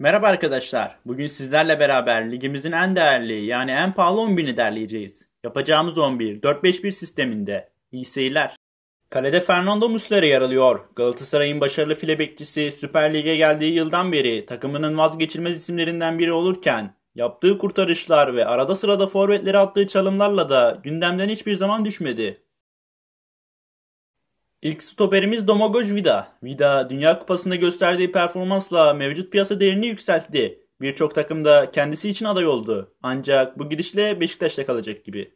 Merhaba arkadaşlar. Bugün sizlerle beraber ligimizin en değerli yani en pahalı 11'ini derleyeceğiz. Yapacağımız 11 4-5-1 sisteminde. İyi seyirler. Kalede Fernando Muslera yer alıyor. Galatasaray'ın başarılı file bekçisi Süper Lig'e geldiği yıldan beri takımının vazgeçilmez isimlerinden biri olurken yaptığı kurtarışlar ve arada sırada forvetleri attığı çalımlarla da gündemden hiçbir zaman düşmedi. İlk stoperimiz Domagoj Vida. Vida Dünya Kupası'nda gösterdiği performansla mevcut piyasa değerini yükseltti. Birçok takım da kendisi için aday oldu. Ancak bu gidişle Beşiktaş'ta kalacak gibi.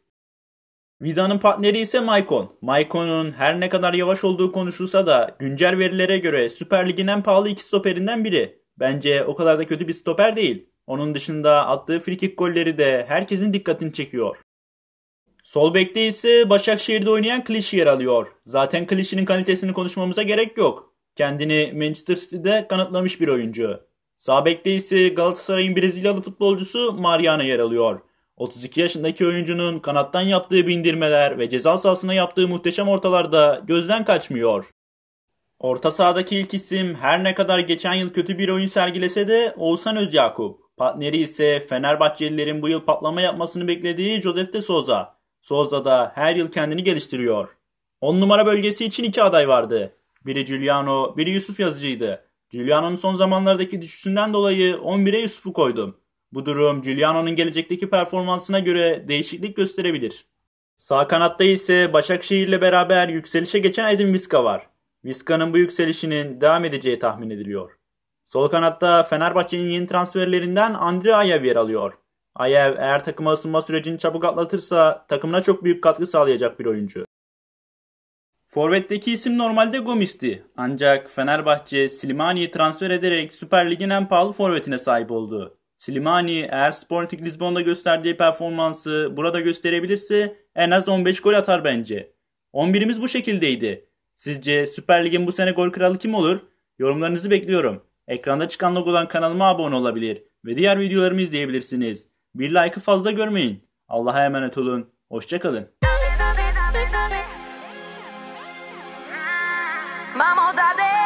Vida'nın partneri ise Maicon. Maicon'un her ne kadar yavaş olduğu konuşulsa da güncel verilere göre Süper Lig'in en pahalı iki stoperinden biri. Bence o kadar da kötü bir stoper değil. Onun dışında attığı frikik golleri de herkesin dikkatini çekiyor. Sol bekte ise Başakşehir'de oynayan Klişi yer alıyor. Zaten Klişi'nin kalitesini konuşmamıza gerek yok. Kendini Manchester City'de kanıtlamış bir oyuncu. Sağ bekte ise Galatasaray'ın Brezilyalı futbolcusu Mariana yer alıyor. 32 yaşındaki oyuncunun kanattan yaptığı bindirmeler ve ceza sahasına yaptığı muhteşem ortalarda gözden kaçmıyor. Orta sahadaki ilk isim her ne kadar geçen yıl kötü bir oyun sergilese de Oğuzhan Özyakup. Partneri ise Fenerbahçelilerin bu yıl patlama yapmasını beklediği Josef de Souza. Souza da her yıl kendini geliştiriyor. 10 numara bölgesi için iki aday vardı. Biri Giuliano, biri Yusuf Yazıcı'ydı. Giuliano'nun son zamanlardaki düşüşünden dolayı 11'e Yusuf'u koydum. Bu durum Giuliano'nun gelecekteki performansına göre değişiklik gösterebilir. Sağ kanatta ise Başakşehir'le beraber yükselişe geçen Edin Viska var. Viska'nın bu yükselişinin devam edeceği tahmin ediliyor. Sol kanatta Fenerbahçe'nin yeni transferlerinden Andrea Ayav yer alıyor. Ayev eğer takıma ısınma sürecini çabuk atlatırsa takımına çok büyük katkı sağlayacak bir oyuncu. Forvet'teki isim normalde Gomis'ti. Ancak Fenerbahçe Slimani'yi transfer ederek Süper Lig'in en pahalı forvetine sahip oldu. Slimani eğer Sporting Lisbon'da gösterdiği performansı burada gösterebilirse en az 15 gol atar bence. 11'imiz bu şekildeydi. Sizce Süper Lig'in bu sene gol kralı kim olur? Yorumlarınızı bekliyorum. Ekranda çıkan logodan kanalıma abone olabilir ve diğer videolarımı izleyebilirsiniz. Bir like'ı fazla görmeyin. Allah'a emanet olun. Hoşçakalın. Vamos a